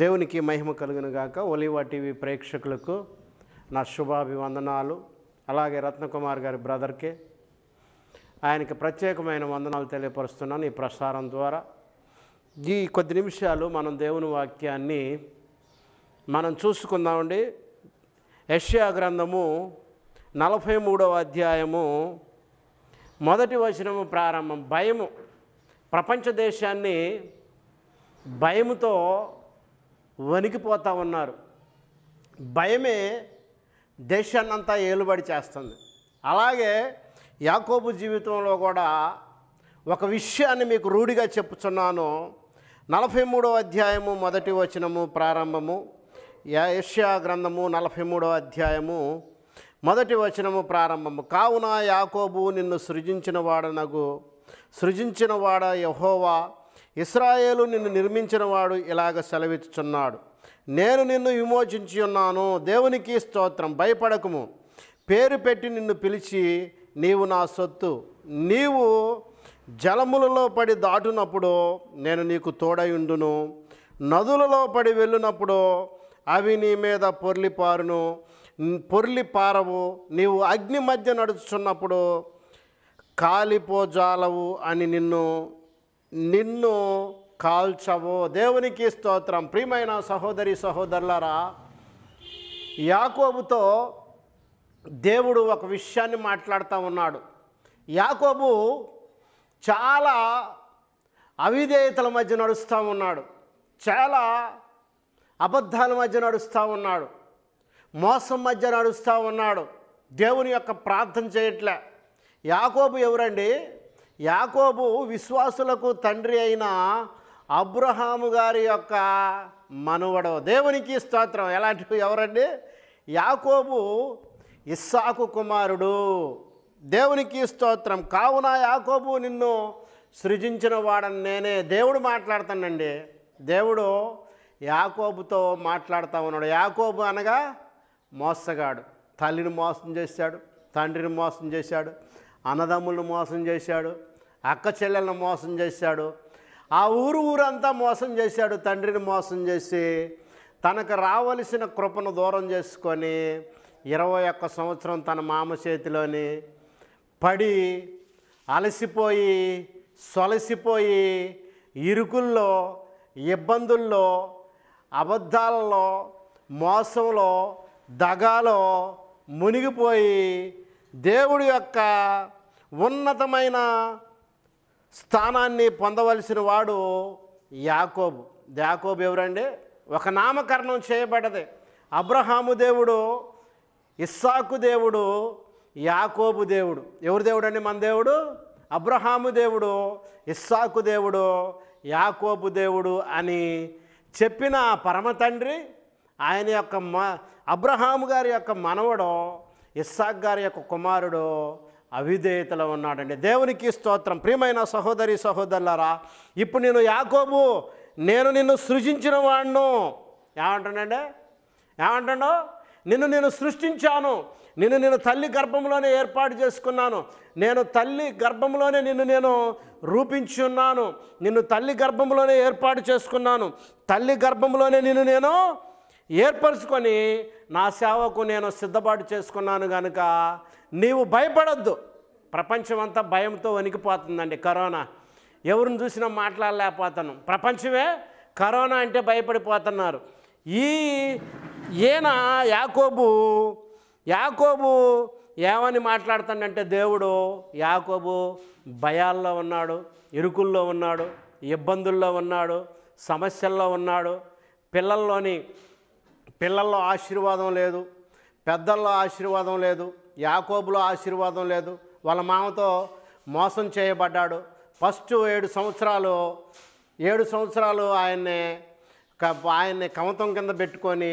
దేవునికి మహిమ కలుగును గాక ఒలివా టీవీ ప్రేక్షకులకు నా శుభాభివందనాలు అలాగే రత్నకుమార్ గారి బ్రదర్కి ఆయనకి ప్రత్యేకమైన వందనాలు తెలియపరుస్తున్నాను ఈ ప్రసారం ద్వారా ఈ కొద్ది నిమిషాలు మనం దేవుని వాక్యాన్ని మనం చూసుకుందామండి యష్యా గ్రంథము నలభై మూడవ అధ్యాయము మొదటి వచనము ప్రారంభం భయము ప్రపంచ దేశాన్ని భయముతో వణికిపోతూ ఉన్నారు భయమే దేశాన్నంతా ఏలుబడి చేస్తుంది అలాగే యాకోబు జీవితంలో కూడా ఒక విషయాన్ని మీకు రూఢిగా చెప్పుచున్నాను నలభై మూడో అధ్యాయము మొదటి వచనము ప్రారంభము యష్యా గ్రంథము నలభై మూడో అధ్యాయము మొదటి వచనము ప్రారంభము కావున యాకోబు నిన్ను సృజించిన వాడనగు సృజించిన వాడ యహోవా ఇస్రాయేలు నిన్ను నిర్మించిన వాడు ఇలాగ సెలవిచ్చుచున్నాడు నేను నిన్ను విమోచించి ఉన్నాను దేవునికి స్తోత్రం భయపడకుము పేరు పెట్టి నిన్ను పిలిచి నీవు నా సొత్తు నీవు జలములలో పడి దాటునప్పుడు నేను నీకు తోడయుండును నదులలో పడి వెళ్ళినప్పుడు అవి నీ మీద పొర్లిపారును పొర్లి పారవు నీవు అగ్ని మధ్య నడుచున్నప్పుడు కాలిపోజాలవు అని నిన్ను నిన్ను కాల్చవో దేవునికి స్తోత్రం ప్రియమైన సహోదరి సహోదరులరా యాకోబుతో దేవుడు ఒక విషయాన్ని మాట్లాడుతూ ఉన్నాడు యాకోబు చాలా అవిధేయతల మధ్య నడుస్తూ ఉన్నాడు చాలా అబద్ధాల మధ్య నడుస్తూ ఉన్నాడు మోసం మధ్య నడుస్తూ ఉన్నాడు దేవుని యొక్క ప్రార్థన చేయట్లే యాకోబు ఎవరండి యాకోబు విశ్వాసులకు తండ్రి అయిన అబ్రహాము గారి యొక్క మనవడు దేవునికి స్తోత్రం ఎలాంటి ఎవరండి యాకోబు ఇస్సాకు కుమారుడు దేవునికి స్తోత్రం కావున యాకోబు నిన్ను సృజించిన వాడని నేనే దేవుడు మాట్లాడతానండి దేవుడు యాకోబుతో మాట్లాడుతూ ఉన్నాడు యాకోబు అనగా మోసగాడు తల్లిని మోసం చేశాడు తండ్రిని మోసం చేశాడు అన్నదమ్ములను మోసం చేశాడు అక్క చెల్లెలను మోసం చేశాడు ఆ ఊరు ఊరంతా మోసం చేశాడు తండ్రిని మోసం చేసి తనకు రావలసిన కృపను దూరం చేసుకొని ఇరవై ఒక్క సంవత్సరం తన మామ చేతిలోని పడి అలసిపోయి సొలసిపోయి ఇరుకుల్లో ఇబ్బందుల్లో అబద్ధాలలో మోసంలో దగాలో మునిగిపోయి దేవుడి యొక్క ఉన్నతమైన స్థానాన్ని పొందవలసిన వాడు యాకోబు యాకోబు ఎవరండి ఒక నామకరణం చేయబడ్డది అబ్రహాము దేవుడు ఇస్సాకు దేవుడు యాకోబు దేవుడు ఎవరు దేవుడు అండి మన దేవుడు అబ్రహాము దేవుడు ఇస్సాకు దేవుడు యాకోబు దేవుడు అని చెప్పిన పరమ తండ్రి ఆయన యొక్క మ అబ్రహాము గారి యొక్క మనవడు ఇస్సాక్ గారి యొక్క కుమారుడు అవిధేయతలో ఉన్నాడండి దేవునికి స్తోత్రం ప్రియమైన సహోదరి సహోదరులారా ఇప్పుడు నేను యాకోబు నేను నిన్ను సృజించిన వాడును ఏమంటాడండి ఏమంటాడు నిన్ను నేను సృష్టించాను నిన్ను నేను తల్లి గర్భంలోనే ఏర్పాటు చేసుకున్నాను నేను తల్లి గర్భంలోనే నిన్ను నేను రూపించున్నాను నిన్ను తల్లి గర్భంలోనే ఏర్పాటు చేసుకున్నాను తల్లి గర్భంలోనే నిన్ను నేను ఏర్పరచుకొని నా సేవకు నేను సిద్ధపాటు చేసుకున్నాను కనుక నీవు భయపడొద్దు ప్రపంచమంతా భయంతో వణికిపోతుందండి కరోనా ఎవరిని చూసినా మాట్లాడలేకపోతాను ప్రపంచమే కరోనా అంటే భయపడిపోతున్నారు ఈ ఈయన యాకోబు యాకోబు ఏమని మాట్లాడుతాడంటే దేవుడు యాకోబు భయాల్లో ఉన్నాడు ఇరుకుల్లో ఉన్నాడు ఇబ్బందుల్లో ఉన్నాడు సమస్యల్లో ఉన్నాడు పిల్లల్లోని పిల్లల్లో ఆశీర్వాదం లేదు పెద్దల్లో ఆశీర్వాదం లేదు యాకోబులో ఆశీర్వాదం లేదు వాళ్ళ మామతో మోసం చేయబడ్డాడు ఫస్ట్ ఏడు సంవత్సరాలు ఏడు సంవత్సరాలు ఆయన్ని ఆయన్ని కమతం కింద పెట్టుకొని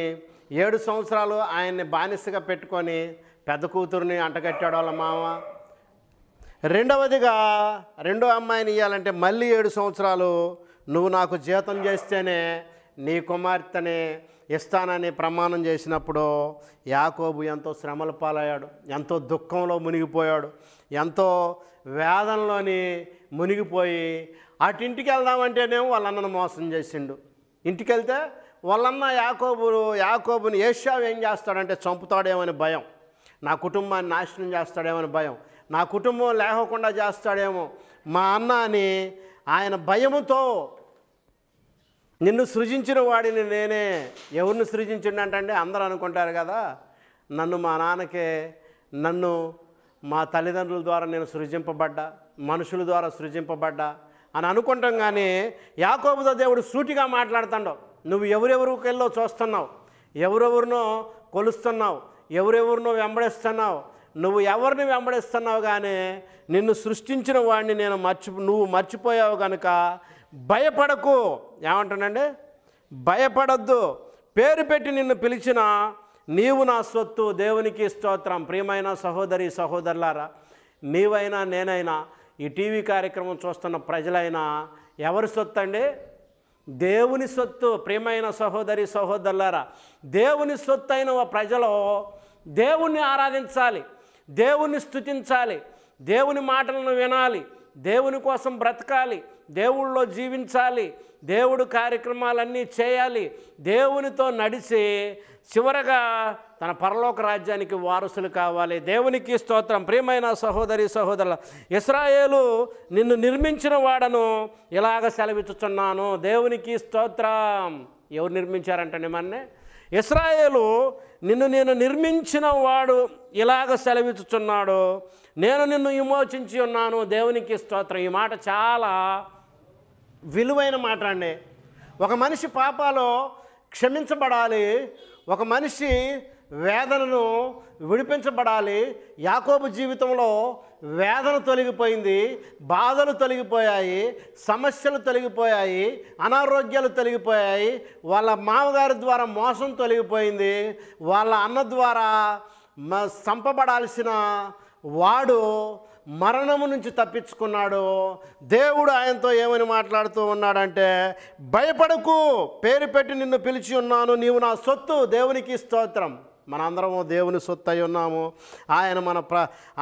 ఏడు సంవత్సరాలు ఆయన్ని బానిసగా పెట్టుకొని పెద్ద కూతురుని అంటగట్టాడు వాళ్ళ మామ రెండవదిగా రెండో అమ్మాయిని ఇవ్వాలంటే మళ్ళీ ఏడు సంవత్సరాలు నువ్వు నాకు జీతం చేస్తేనే నీ కుమార్తెని ఇస్తానని ప్రమాణం చేసినప్పుడు యాకోబు ఎంతో శ్రమల పాలయ్యాడు ఎంతో దుఃఖంలో మునిగిపోయాడు ఎంతో వేదనలోని మునిగిపోయి అటింటికి వెళ్దామంటేనేమో వాళ్ళన్నను మోసం చేసిండు ఇంటికి వెళ్తే వాళ్ళన్న యాకోబు యాకోబుని ఏషావు ఏం చేస్తాడంటే చంపుతాడేమని భయం నా కుటుంబాన్ని నాశనం చేస్తాడేమని భయం నా కుటుంబం లేకుండా చేస్తాడేమో మా అన్న అని ఆయన భయముతో నిన్ను సృజించిన వాడిని నేనే ఎవరిని సృజించండి అంటే అందరూ అనుకుంటారు కదా నన్ను మా నాన్నకే నన్ను మా తల్లిదండ్రుల ద్వారా నేను సృజింపబడ్డా మనుషుల ద్వారా సృజింపబడ్డా అని అనుకుంటాం కానీ యాకోబుతో దేవుడు సూటిగా మాట్లాడుతాడు నువ్వు వెళ్ళో చూస్తున్నావు ఎవరెవరినో కొలుస్తున్నావు ఎవరెవరినో వెంబడిస్తున్నావు నువ్వు ఎవరిని వెంబడిస్తున్నావు కానీ నిన్ను సృష్టించిన వాడిని నేను మర్చి నువ్వు మర్చిపోయావు కనుక భయపడకు ఏమంటానండి భయపడద్దు పేరు పెట్టి నిన్ను పిలిచిన నీవు నా సొత్తు దేవునికి స్తోత్రం ప్రియమైన సహోదరి సహోదరులారా నీవైనా నేనైనా ఈ టీవీ కార్యక్రమం చూస్తున్న ప్రజలైనా ఎవరి సొత్తు అండి దేవుని సొత్తు ప్రియమైన సహోదరి సహోదరులారా దేవుని సొత్తు అయిన ప్రజలు దేవుణ్ణి ఆరాధించాలి దేవుణ్ణి స్థుతించాలి దేవుని మాటలను వినాలి దేవుని కోసం బ్రతకాలి దేవుళ్ళలో జీవించాలి దేవుడు కార్యక్రమాలన్నీ చేయాలి దేవునితో నడిచి చివరగా తన పరలోక రాజ్యానికి వారసులు కావాలి దేవునికి స్తోత్రం ప్రియమైన సహోదరి సహోదరుల ఇస్రాయేలు నిన్ను నిర్మించిన వాడను ఇలాగ సెలవిచ్చుచున్నాను దేవునికి స్తోత్రం ఎవరు నిర్మించారంటే నిమన్నే ఇస్రాయేలు నిన్ను నేను నిర్మించిన వాడు ఇలాగ సెలవిచ్చుచున్నాడు నేను నిన్ను విమోచించి ఉన్నాను దేవునికి స్తోత్రం ఈ మాట చాలా విలువైన మాట అండి ఒక మనిషి పాపాలు క్షమించబడాలి ఒక మనిషి వేదనను విడిపించబడాలి యాకోబు జీవితంలో వేదన తొలగిపోయింది బాధలు తొలగిపోయాయి సమస్యలు తొలగిపోయాయి అనారోగ్యాలు తొలగిపోయాయి వాళ్ళ మామగారి ద్వారా మోసం తొలగిపోయింది వాళ్ళ అన్న ద్వారా చంపబడాల్సిన వాడు మరణము నుంచి తప్పించుకున్నాడు దేవుడు ఆయనతో ఏమని మాట్లాడుతూ ఉన్నాడంటే భయపడకు పేరు పెట్టి నిన్ను పిలిచి ఉన్నాను నీవు నా సొత్తు దేవునికి స్తోత్రం మనందరము దేవుని సొత్తై అయి ఉన్నాము ఆయన మన ప్ర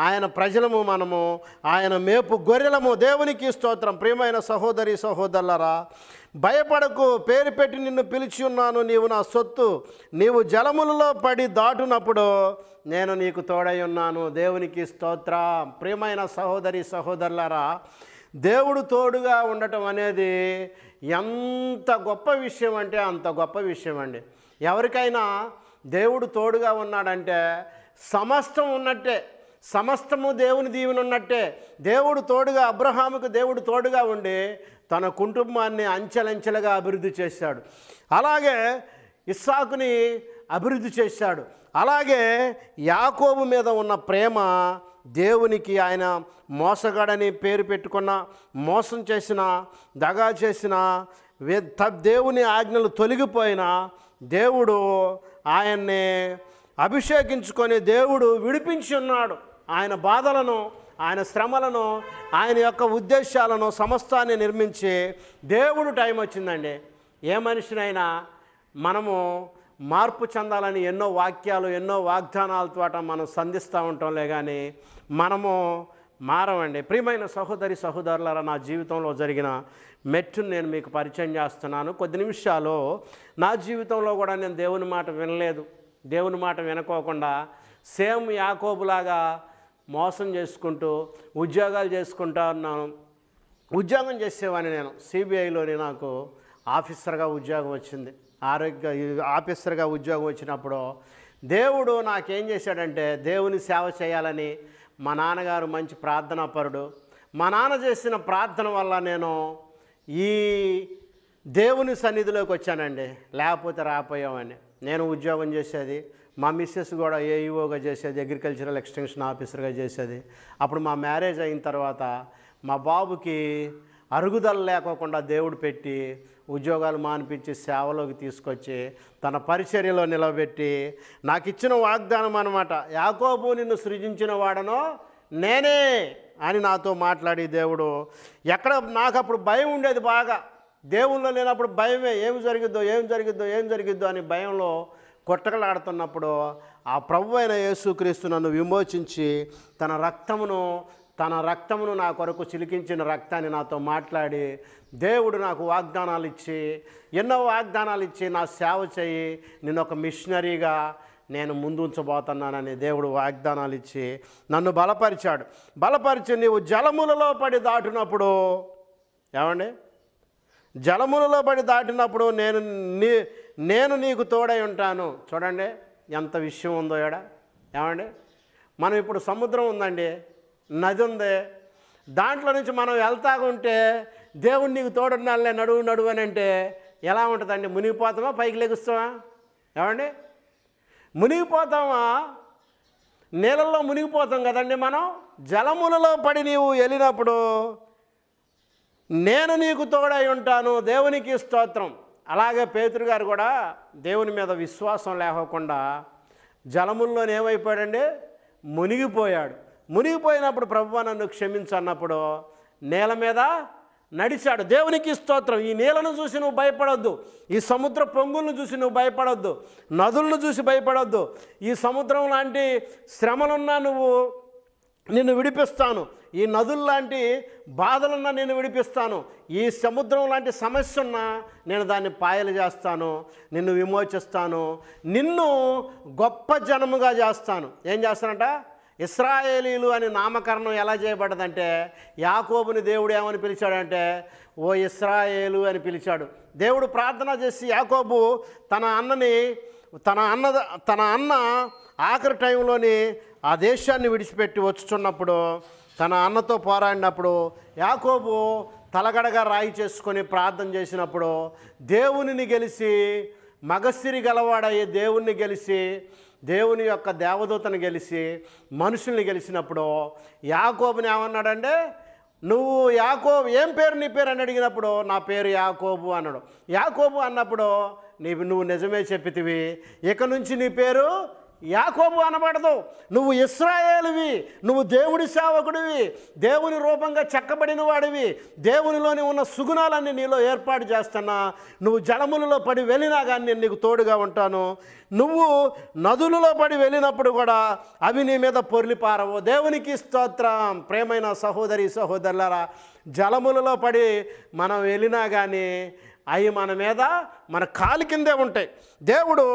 ఆయన ప్రజలము మనము ఆయన మేపు గొర్రెలము దేవునికి స్తోత్రం ప్రియమైన సహోదరి సహోదరులరా భయపడకు పేరు పెట్టి నిన్ను పిలిచి ఉన్నాను నీవు నా సొత్తు నీవు జలములలో పడి దాటునప్పుడు నేను నీకు తోడై ఉన్నాను దేవునికి స్తోత్రం ప్రియమైన సహోదరి సహోదరులరా దేవుడు తోడుగా ఉండటం అనేది ఎంత గొప్ప విషయం అంటే అంత గొప్ప విషయం అండి ఎవరికైనా దేవుడు తోడుగా ఉన్నాడంటే సమస్తం ఉన్నట్టే సమస్తము దేవుని దీవుని ఉన్నట్టే దేవుడు తోడుగా అబ్రహాముకు దేవుడు తోడుగా ఉండి తన కుటుంబాన్ని అంచెలంచెలుగా అభివృద్ధి చేశాడు అలాగే ఇస్సాకుని అభివృద్ధి చేశాడు అలాగే యాకోబు మీద ఉన్న ప్రేమ దేవునికి ఆయన మోసగాడని పేరు పెట్టుకున్న మోసం చేసిన దగా చేసిన దేవుని ఆజ్ఞలు తొలగిపోయిన దేవుడు ఆయన్నే అభిషేకించుకొని దేవుడు విడిపించి ఉన్నాడు ఆయన బాధలను ఆయన శ్రమలను ఆయన యొక్క ఉద్దేశాలను సమస్తాన్ని నిర్మించి దేవుడు టైం వచ్చిందండి ఏ మనిషినైనా మనము మార్పు చెందాలని ఎన్నో వాక్యాలు ఎన్నో వాగ్దానాలతో మనం సంధిస్తూ ఉంటాంలే కానీ మనము మారవండి ప్రియమైన సహోదరి సహోదరులారా నా జీవితంలో జరిగిన మెట్టును నేను మీకు పరిచయం చేస్తున్నాను కొద్ది నిమిషాలు నా జీవితంలో కూడా నేను దేవుని మాట వినలేదు దేవుని మాట వినకోకుండా సేమ్ యాకోబులాగా మోసం చేసుకుంటూ ఉద్యోగాలు చేసుకుంటా ఉన్నాను ఉద్యోగం చేసేవాడిని నేను సిబిఐలోనే నాకు ఆఫీసర్గా ఉద్యోగం వచ్చింది ఆరోగ్య ఆఫీసర్గా ఉద్యోగం వచ్చినప్పుడు దేవుడు నాకేం చేశాడంటే దేవుని సేవ చేయాలని మా నాన్నగారు మంచి పరుడు మా నాన్న చేసిన ప్రార్థన వల్ల నేను ఈ దేవుని సన్నిధిలోకి వచ్చానండి లేకపోతే రాపోయామని నేను ఉద్యోగం చేసేది మా మిస్సెస్ కూడా ఏఈఓగా e చేసేది అగ్రికల్చరల్ ఎక్స్టెన్షన్ ఆఫీసర్గా చేసేది అప్పుడు మా మ్యారేజ్ అయిన తర్వాత మా బాబుకి అరుగుదల లేకోకుండా దేవుడు పెట్టి ఉద్యోగాలు మానిపించి సేవలోకి తీసుకొచ్చి తన పరిచర్యలో నిలబెట్టి నాకు ఇచ్చిన వాగ్దానం అనమాట యాకోబు నిన్ను సృజించిన వాడనో నేనే అని నాతో మాట్లాడి దేవుడు ఎక్కడ నాకు అప్పుడు భయం ఉండేది బాగా దేవుళ్ళు లేనప్పుడు భయమే ఏమి జరిగిద్దో ఏం జరిగిద్దో ఏం జరిగిద్దో అని భయంలో కొట్టకలాడుతున్నప్పుడు ఆ ప్రభు అయిన యేసుక్రీస్తు నన్ను విమోచించి తన రక్తమును తన రక్తమును నా కొరకు చిలికించిన రక్తాన్ని నాతో మాట్లాడి దేవుడు నాకు వాగ్దానాలు ఇచ్చి ఎన్నో వాగ్దానాలు ఇచ్చి నా సేవ చేయి నేను ఒక మిషనరీగా నేను ముందుంచబోతున్నానని దేవుడు వాగ్దానాలు ఇచ్చి నన్ను బలపరిచాడు బలపరిచి నీవు జలములలో పడి దాటినప్పుడు ఏమండి జలములలో పడి దాటినప్పుడు నేను నీ నేను నీకు తోడై ఉంటాను చూడండి ఎంత విషయం ఉందో ఏడా ఏమండి మనం ఇప్పుడు సముద్రం ఉందండి నది ఉంది దాంట్లో నుంచి మనం వెళ్తా ఉంటే దేవుడు నీకు తోడున్నాలే నడువు నడువు అని అంటే ఎలా ఉంటుందండి మునిగిపోతామా పైకి లెగుస్తామా ఏమండి మునిగిపోతామా నీళ్ళల్లో మునిగిపోతాం కదండి మనం జలములలో పడి నీవు వెళ్ళినప్పుడు నేను నీకు తోడై ఉంటాను దేవునికి స్తోత్రం అలాగే పేతురు గారు కూడా దేవుని మీద విశ్వాసం లేకోకుండా జలముల్లోనేమైపోయాడండి మునిగిపోయాడు మునిగిపోయినప్పుడు ప్రభు నన్ను క్షమించు అన్నప్పుడు నేల మీద నడిచాడు దేవునికి స్తోత్రం ఈ నీళ్లను చూసి నువ్వు భయపడొద్దు ఈ సముద్ర పొంగులను చూసి నువ్వు భయపడొద్దు నదులను చూసి భయపడొద్దు ఈ సముద్రం లాంటి శ్రమలున్నా నువ్వు నిన్ను విడిపిస్తాను ఈ నదులు లాంటి బాధలున్నా నేను విడిపిస్తాను ఈ సముద్రం లాంటి సమస్య ఉన్నా నేను దాన్ని పాయలు చేస్తాను నిన్ను విమోచిస్తాను నిన్ను గొప్ప జనముగా చేస్తాను ఏం చేస్తానంట ఇస్రాయేలీలు అనే నామకరణం ఎలా చేయబడ్డదంటే యాకోబుని దేవుడు ఏమని పిలిచాడంటే ఓ ఇస్రాయేలు అని పిలిచాడు దేవుడు ప్రార్థన చేసి యాకోబు తన అన్నని తన అన్న తన అన్న ఆఖరి టైంలోని ఆ దేశాన్ని విడిచిపెట్టి వచ్చుచున్నప్పుడు తన అన్నతో పోరాడినప్పుడు యాకోబు తలగడగా రాయి చేసుకొని ప్రార్థన చేసినప్పుడు దేవునిని గెలిచి మగసిరి గలవాడయ్యే దేవుణ్ణి గెలిచి దేవుని యొక్క దేవదూతను గెలిచి మనుషుల్ని గెలిచినప్పుడు యాకోబుని ఏమన్నాడంటే నువ్వు యాకోబు ఏం పేరు నీ పేరు అని అడిగినప్పుడు నా పేరు యాకోబు అన్నాడు యాకోబు అన్నప్పుడు నీ నువ్వు నిజమే చెప్పితివి ఇక నుంచి నీ పేరు యాకోబు అనబడదు నువ్వు ఇస్రాయేలువి నువ్వు దేవుడి సేవకుడివి దేవుని రూపంగా చెక్కబడిన వాడివి దేవునిలోని ఉన్న సుగుణాలన్నీ నీలో ఏర్పాటు చేస్తున్నా నువ్వు జలములలో పడి వెళ్ళినా కానీ నేను నీకు తోడుగా ఉంటాను నువ్వు నదులలో పడి వెళ్ళినప్పుడు కూడా అవి నీ మీద పొర్లిపారవు దేవునికి స్తోత్రం ప్రేమైన సహోదరి సహోదరులరా జలములలో పడి మనం వెళ్ళినా కానీ అవి మన మీద మన కాలు కిందే ఉంటాయి దేవుడు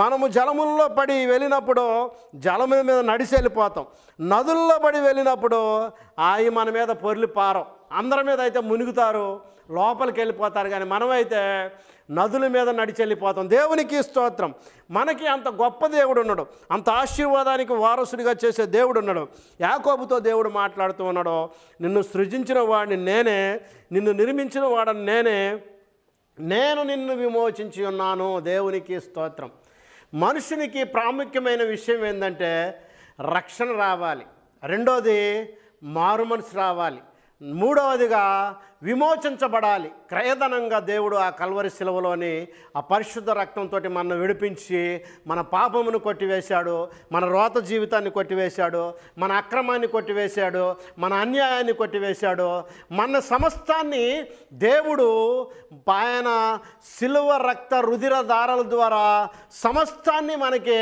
మనము జలముల్లో పడి వెళ్ళినప్పుడు జలముల మీద నడిచి వెళ్ళిపోతాం నదుల్లో పడి వెళ్ళినప్పుడు అవి మన మీద పొర్లి పారం అందరి మీద అయితే మునుగుతారు లోపలికి వెళ్ళిపోతారు కానీ మనమైతే నదుల మీద నడిచి వెళ్ళిపోతాం దేవునికి స్తోత్రం మనకి అంత గొప్ప దేవుడు ఉన్నాడు అంత ఆశీర్వాదానికి వారసుడిగా చేసే దేవుడు ఉన్నాడు యాకోబుతో దేవుడు మాట్లాడుతూ ఉన్నాడు నిన్ను సృజించిన వాడిని నేనే నిన్ను నిర్మించిన వాడని నేనే నేను నిన్ను విమోచించి ఉన్నాను దేవునికి స్తోత్రం మనుషునికి ప్రాముఖ్యమైన విషయం ఏంటంటే రక్షణ రావాలి రెండోది మారు మనసు రావాలి మూడవదిగా విమోచించబడాలి క్రయధనంగా దేవుడు ఆ కల్వరి శిలువలోని ఆ పరిశుద్ధ రక్తంతో మనను విడిపించి మన పాపమును కొట్టివేశాడు మన రోత జీవితాన్ని కొట్టివేశాడు మన అక్రమాన్ని కొట్టివేశాడు మన అన్యాయాన్ని కొట్టివేశాడు మన సమస్తాన్ని దేవుడు ఆయన శిలువ రక్త రుధిర దారల ద్వారా సమస్తాన్ని మనకి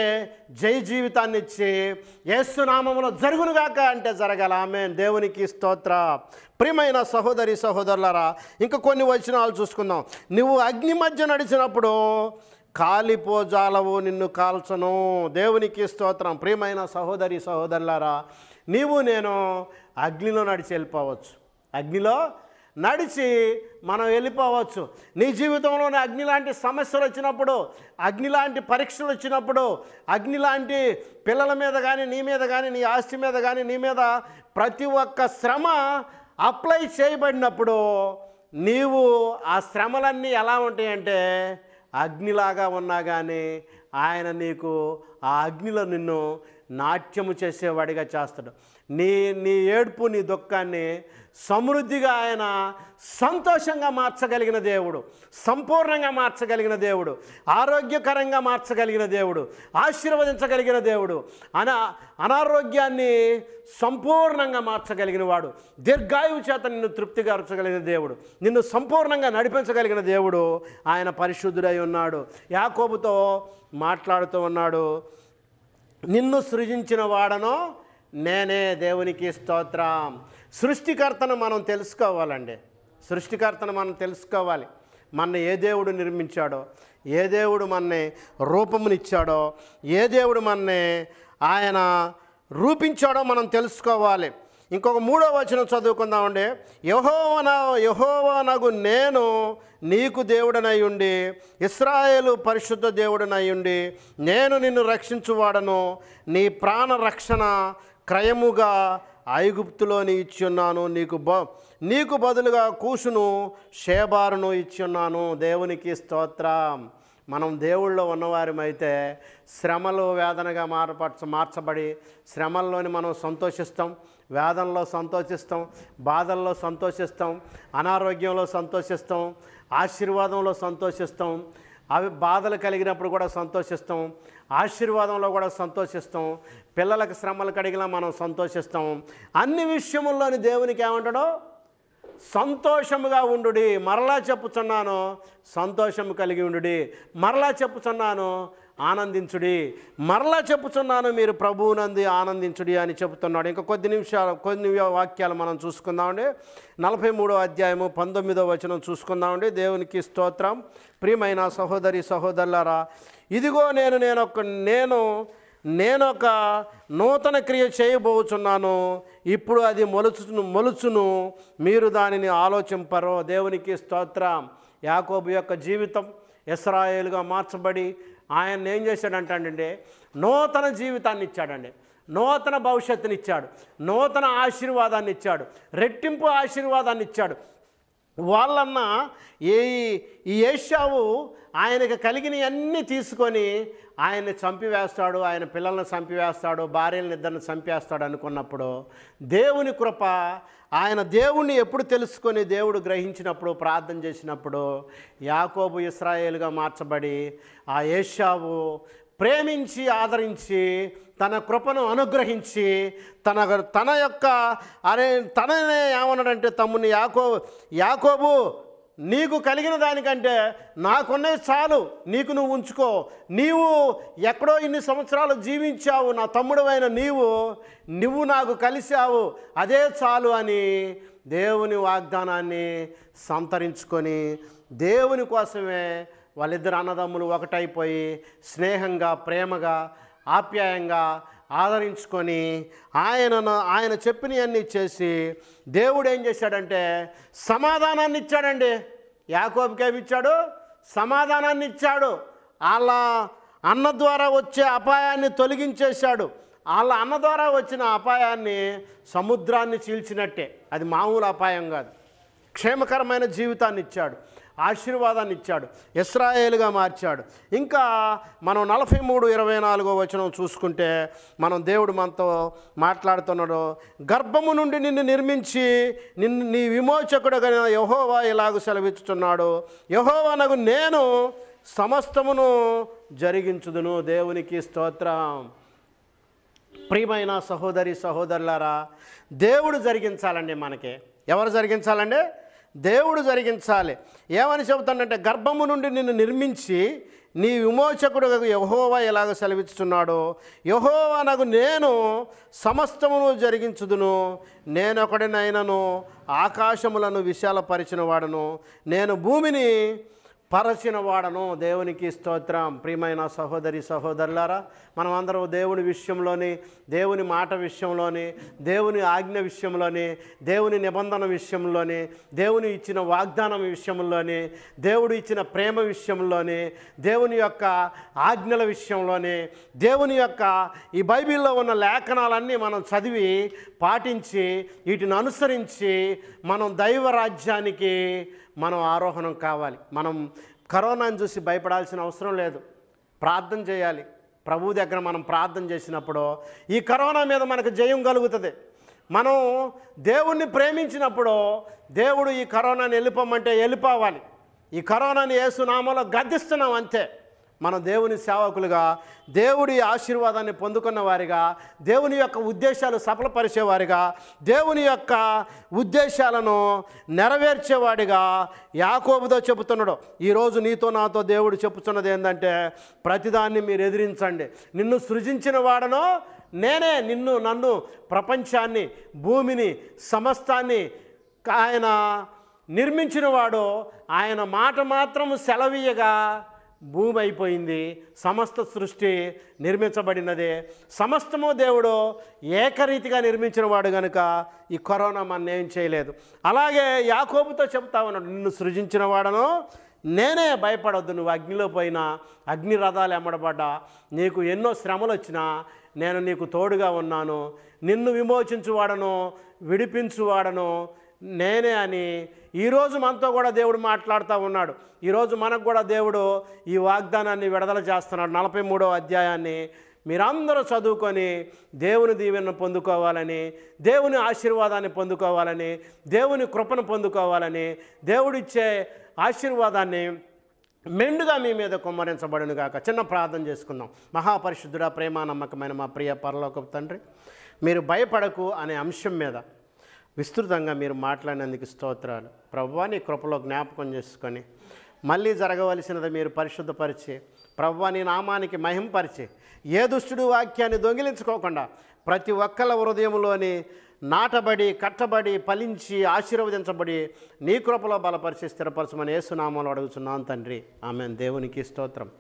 జై జీవితాన్ని ఇచ్చి యేసునామంలో జరుగునుగాక అంటే జరగాల ఆమె దేవునికి స్తోత్ర ప్రియమైన సహోదరి సహోదరులరా ఇంకా కొన్ని వచనాలు చూసుకుందాం నువ్వు అగ్ని మధ్య నడిచినప్పుడు కాలిపోజాలవు నిన్ను కాల్చను దేవునికి స్తోత్రం ప్రియమైన సహోదరి సహోదరులారా నీవు నేను అగ్నిలో నడిచి వెళ్ళిపోవచ్చు అగ్నిలో నడిచి మనం వెళ్ళిపోవచ్చు నీ జీవితంలోని అగ్ని లాంటి సమస్యలు వచ్చినప్పుడు అగ్ని లాంటి పరీక్షలు వచ్చినప్పుడు అగ్ని లాంటి పిల్లల మీద కానీ నీ మీద కానీ నీ ఆస్తి మీద కానీ నీ మీద ప్రతి ఒక్క శ్రమ అప్లై చేయబడినప్పుడు నీవు ఆ శ్రమలన్నీ ఎలా ఉంటాయంటే అగ్నిలాగా ఉన్నా కానీ ఆయన నీకు ఆ అగ్నిలో నిన్ను నాట్యము చేసేవాడిగా చేస్తాడు నీ నీ ఏడుపు నీ దుఃఖాన్ని సమృద్ధిగా ఆయన సంతోషంగా మార్చగలిగిన దేవుడు సంపూర్ణంగా మార్చగలిగిన దేవుడు ఆరోగ్యకరంగా మార్చగలిగిన దేవుడు ఆశీర్వదించగలిగిన దేవుడు అనా అనారోగ్యాన్ని సంపూర్ణంగా మార్చగలిగిన వాడు దీర్ఘాయువు చేత నిన్ను తృప్తిగా అరచగలిగిన దేవుడు నిన్ను సంపూర్ణంగా నడిపించగలిగిన దేవుడు ఆయన పరిశుద్ధుడై ఉన్నాడు యాకోబుతో మాట్లాడుతూ ఉన్నాడు నిన్ను సృజించిన వాడనో నేనే దేవునికి స్తోత్రం సృష్టికర్తను మనం తెలుసుకోవాలండి సృష్టికర్తను మనం తెలుసుకోవాలి మన ఏ దేవుడు నిర్మించాడో ఏ దేవుడు మన రూపమునిచ్చాడో ఏ దేవుడు మన ఆయన రూపించాడో మనం తెలుసుకోవాలి ఇంకొక మూడో వచనం చదువుకుందామండి యహోవన యహోవనగు నేను నీకు దేవుడనయ్యుండి ఇస్రాయేలు పరిశుద్ధ దేవుడనై ఉండి నేను నిన్ను రక్షించువాడను నీ ప్రాణ రక్షణ క్రయముగా ఐగుప్తులోని ఇచ్చున్నాను నీకు బ నీకు బదులుగా కూసును షేబారును ఇచ్చున్నాను దేవునికి స్తోత్రం మనం దేవుళ్ళో ఉన్నవారమైతే శ్రమలు వేదనగా మారపరచ మార్చబడి శ్రమల్లోని మనం సంతోషిస్తాం వేదనలో సంతోషిస్తాం బాధల్లో సంతోషిస్తాం అనారోగ్యంలో సంతోషిస్తాం ఆశీర్వాదంలో సంతోషిస్తాం అవి బాధలు కలిగినప్పుడు కూడా సంతోషిస్తాం ఆశీర్వాదంలో కూడా సంతోషిస్తాం పిల్లలకు శ్రమలు కడిగిన మనం సంతోషిస్తాం అన్ని విషయముల్లోని దేవునికి ఏమంటాడో సంతోషముగా ఉండు మరలా చెప్పుచున్నాను సంతోషము కలిగి ఉండు మరలా చెప్పుచున్నాను ఆనందించుడి మరలా చెప్పుచున్నాను మీరు ప్రభువునంది ఆనందించుడి అని చెబుతున్నాడు ఇంకా కొద్ది నిమిషాలు కొన్ని వాక్యాలు మనం చూసుకుందామండి నలభై మూడో అధ్యాయము పంతొమ్మిదో వచనం చూసుకుందామండి దేవునికి స్తోత్రం ప్రియమైన సహోదరి సహోదరులారా ఇదిగో నేను నేను ఒక నేను నేను ఒక నూతన క్రియ చేయబోచున్నాను ఇప్పుడు అది మొలుచును మొలుచును మీరు దానిని ఆలోచింపరో దేవునికి స్తోత్ర యాకోబు యొక్క జీవితం ఇస్రాయేల్గా మార్చబడి ఆయన ఏం చేశాడంటే నూతన జీవితాన్ని ఇచ్చాడండి నూతన భవిష్యత్తుని ఇచ్చాడు నూతన ఆశీర్వాదాన్ని ఇచ్చాడు రెట్టింపు ఆశీర్వాదాన్ని ఇచ్చాడు వాళ్ళన్నా ఏ ఈ ఏషావు ఆయనకు అన్నీ తీసుకొని ఆయన్ని చంపివేస్తాడు ఆయన పిల్లల్ని చంపివేస్తాడు భార్యలను ఇద్దరిని చంపేస్తాడు అనుకున్నప్పుడు దేవుని కృప ఆయన దేవుణ్ణి ఎప్పుడు తెలుసుకొని దేవుడు గ్రహించినప్పుడు ప్రార్థన చేసినప్పుడు యాకోబు ఇస్రాయేల్గా మార్చబడి ఆ ఏషావు ప్రేమించి ఆదరించి తన కృపను అనుగ్రహించి తన తన యొక్క అనే తననే ఏమన్నాడంటే తమ్ముని యాకో యాకోబు నీకు కలిగిన దానికంటే నాకున్నది చాలు నీకు నువ్వు ఉంచుకో నీవు ఎక్కడో ఇన్ని సంవత్సరాలు జీవించావు నా తమ్ముడవైన నీవు నువ్వు నాకు కలిశావు అదే చాలు అని దేవుని వాగ్దానాన్ని సంతరించుకొని దేవుని కోసమే వాళ్ళిద్దరు అన్నదమ్ములు ఒకటైపోయి స్నేహంగా ప్రేమగా ఆప్యాయంగా ఆదరించుకొని ఆయనను ఆయన చెప్పినవన్నీ చేసి దేవుడు ఏం చేశాడంటే సమాధానాన్ని ఇచ్చాడండి యాకోబుకి ఏమి ఇచ్చాడు సమాధానాన్ని ఇచ్చాడు వాళ్ళ అన్న ద్వారా వచ్చే అపాయాన్ని తొలగించేశాడు వాళ్ళ అన్న ద్వారా వచ్చిన అపాయాన్ని సముద్రాన్ని చీల్చినట్టే అది మామూలు అపాయం కాదు క్షేమకరమైన జీవితాన్ని ఇచ్చాడు ఆశీర్వాదాన్ని ఇచ్చాడు ఇస్రాయేల్గా మార్చాడు ఇంకా మనం నలభై మూడు ఇరవై నాలుగో వచనం చూసుకుంటే మనం దేవుడు మనతో మాట్లాడుతున్నాడు గర్భము నుండి నిన్ను నిర్మించి నిన్ను నీ విమోచకుడుగా యహోవా ఇలాగ సెలవిచ్చుతున్నాడు యహోవానకు నేను సమస్తమును జరిగించుదును దేవునికి స్తోత్రం ప్రియమైన సహోదరి సహోదరులారా దేవుడు జరిగించాలండి మనకి ఎవరు జరిగించాలండి దేవుడు జరిగించాలి ఏమని చెబుతానంటే గర్భము నుండి నిన్ను నిర్మించి నీ విమోచకుడు యహోవా ఎలాగ సెలవిస్తున్నాడో యహోవా నాకు నేను సమస్తమును జరిగించుదును నేనొకడినైనను ఆకాశములను విశాలపరిచిన వాడును నేను భూమిని పరచిన వాడను దేవునికి స్తోత్రం ప్రియమైన సహోదరి సహోదరులారా మనం అందరం దేవుని విషయంలోని దేవుని మాట విషయంలోని దేవుని ఆజ్ఞ విషయంలోని దేవుని నిబంధన విషయంలోని దేవుని ఇచ్చిన వాగ్దానం విషయంలోని దేవుడు ఇచ్చిన ప్రేమ విషయంలోని దేవుని యొక్క ఆజ్ఞల విషయంలోని దేవుని యొక్క ఈ బైబిల్లో ఉన్న లేఖనాలన్నీ మనం చదివి పాటించి వీటిని అనుసరించి మనం దైవరాజ్యానికి మనం ఆరోహణం కావాలి మనం కరోనాను చూసి భయపడాల్సిన అవసరం లేదు ప్రార్థన చేయాలి ప్రభు దగ్గర మనం ప్రార్థన చేసినప్పుడు ఈ కరోనా మీద మనకు జయం కలుగుతుంది మనం దేవుణ్ణి ప్రేమించినప్పుడు దేవుడు ఈ కరోనాని వెళ్ళిపోమంటే వెళ్ళిపోవాలి ఈ కరోనాని ఏసునామలో గద్దిస్తున్నాం అంతే మన దేవుని సేవకులుగా దేవుడి ఆశీర్వాదాన్ని పొందుకున్న వారిగా దేవుని యొక్క ఉద్దేశాలు సఫలపరిచేవారిగా దేవుని యొక్క ఉద్దేశాలను నెరవేర్చేవాడిగా యాకోబుతో చెబుతున్నాడు ఈరోజు నీతో నాతో దేవుడు చెప్తున్నది ఏంటంటే ప్రతిదాన్ని మీరు ఎదిరించండి నిన్ను సృజించిన వాడను నేనే నిన్ను నన్ను ప్రపంచాన్ని భూమిని సమస్తాన్ని ఆయన నిర్మించినవాడు ఆయన మాట మాత్రం సెలవీయగా భూమి అయిపోయింది సమస్త సృష్టి నిర్మించబడినదే సమస్తము దేవుడు ఏకరీతిగా నిర్మించినవాడు గనుక ఈ కరోనా మన ఏం చేయలేదు అలాగే యాకోబుతో చెప్తా ఉన్నాడు నిన్ను సృజించిన వాడను నేనే భయపడొద్దు నువ్వు అగ్నిలో పోయిన అగ్ని రథాలు ఎమ్మడబడ్డా నీకు ఎన్నో శ్రమలు వచ్చినా నేను నీకు తోడుగా ఉన్నాను నిన్ను విమోచించువాడను విడిపించువాడను నేనే అని ఈరోజు మనతో కూడా దేవుడు మాట్లాడుతూ ఉన్నాడు ఈరోజు మనకు కూడా దేవుడు ఈ వాగ్దానాన్ని విడుదల చేస్తున్నాడు నలభై మూడవ అధ్యాయాన్ని మీరందరూ చదువుకొని దేవుని దీవెనను పొందుకోవాలని దేవుని ఆశీర్వాదాన్ని పొందుకోవాలని దేవుని కృపను పొందుకోవాలని దేవుడిచ్చే ఆశీర్వాదాన్ని మెండుగా మీ మీద కుమ్మరించబడును గాక చిన్న ప్రార్థన చేసుకుందాం మహాపరిశుద్ధుడ ప్రేమ నమ్మకమైన మా ప్రియ పరలోక తండ్రి మీరు భయపడకు అనే అంశం మీద విస్తృతంగా మీరు మాట్లాడినందుకు స్తోత్రాలు ప్రభువా కృపలో జ్ఞాపకం చేసుకొని మళ్ళీ జరగవలసినది మీరు పరిశుద్ధపరిచి ప్రభువా నామానికి మహింపరిచి ఏ దుష్టుడు వాక్యాన్ని దొంగిలించుకోకుండా ప్రతి ఒక్కళ్ళ హృదయంలోని నాటబడి కట్టబడి ఫలించి ఆశీర్వదించబడి నీ కృపలో బలపరిచి స్థిరపరచమని ఏసునామాలు అడుగుతున్నాను తండ్రి ఆమె దేవునికి స్తోత్రం